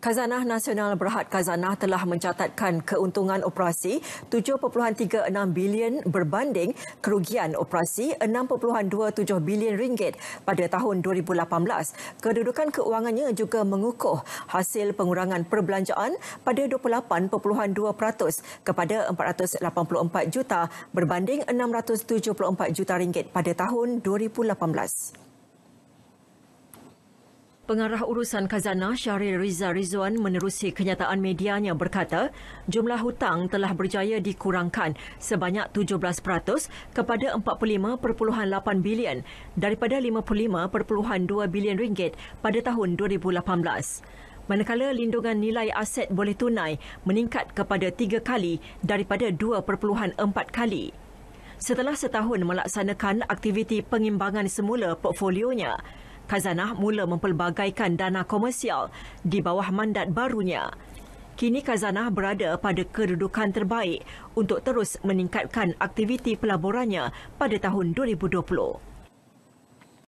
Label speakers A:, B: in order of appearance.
A: Kazanah Nasional Berhad Kazanah telah mencatatkan keuntungan operasi 7.36 bilion berbanding kerugian operasi 6.27 bilion ringgit pada tahun 2018. Kedudukan keuangannya juga mengukuh hasil pengurangan perbelanjaan pada 28.2% kepada 484 juta berbanding 674 juta ringgit pada tahun 2018. Pengarah Urusan Kazana Syahrir Riza Rizwan menerusi kenyataan medianya berkata jumlah hutang telah berjaya dikurangkan sebanyak 17% kepada 45.8 bilion daripada 55.2 bilion ringgit pada tahun 2018. Manakala lindungan nilai aset boleh tunai meningkat kepada tiga kali daripada dua perpuluhan empat kali. Setelah setahun melaksanakan aktiviti pengimbangan semula portfolionya, Kazanah mula mempelbagaikan dana komersial di bawah mandat barunya. Kini Kazanah berada pada kedudukan terbaik untuk terus meningkatkan aktiviti pelaburannya pada tahun 2020.